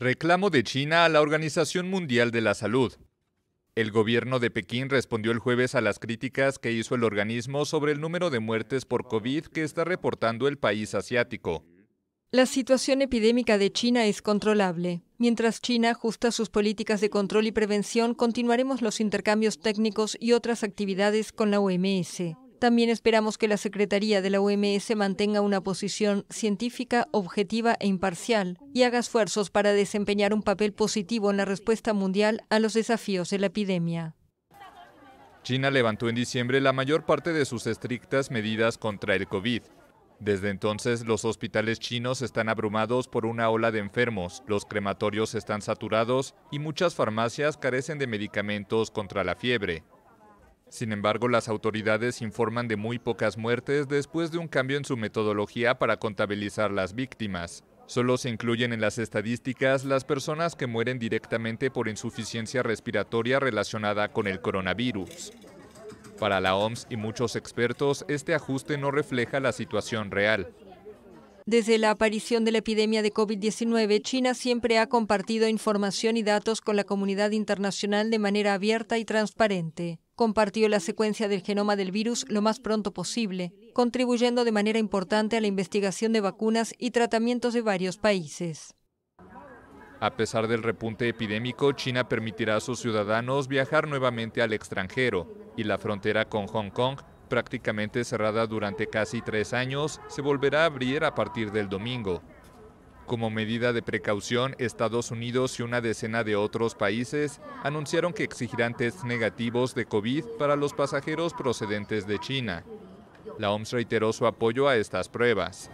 Reclamo de China a la Organización Mundial de la Salud. El gobierno de Pekín respondió el jueves a las críticas que hizo el organismo sobre el número de muertes por COVID que está reportando el país asiático. La situación epidémica de China es controlable. Mientras China ajusta sus políticas de control y prevención, continuaremos los intercambios técnicos y otras actividades con la OMS. También esperamos que la Secretaría de la OMS mantenga una posición científica, objetiva e imparcial y haga esfuerzos para desempeñar un papel positivo en la respuesta mundial a los desafíos de la epidemia. China levantó en diciembre la mayor parte de sus estrictas medidas contra el COVID. Desde entonces, los hospitales chinos están abrumados por una ola de enfermos, los crematorios están saturados y muchas farmacias carecen de medicamentos contra la fiebre. Sin embargo, las autoridades informan de muy pocas muertes después de un cambio en su metodología para contabilizar las víctimas. Solo se incluyen en las estadísticas las personas que mueren directamente por insuficiencia respiratoria relacionada con el coronavirus. Para la OMS y muchos expertos, este ajuste no refleja la situación real. Desde la aparición de la epidemia de COVID-19, China siempre ha compartido información y datos con la comunidad internacional de manera abierta y transparente compartió la secuencia del genoma del virus lo más pronto posible, contribuyendo de manera importante a la investigación de vacunas y tratamientos de varios países. A pesar del repunte epidémico, China permitirá a sus ciudadanos viajar nuevamente al extranjero y la frontera con Hong Kong, prácticamente cerrada durante casi tres años, se volverá a abrir a partir del domingo. Como medida de precaución, Estados Unidos y una decena de otros países anunciaron que exigirán test negativos de COVID para los pasajeros procedentes de China. La OMS reiteró su apoyo a estas pruebas.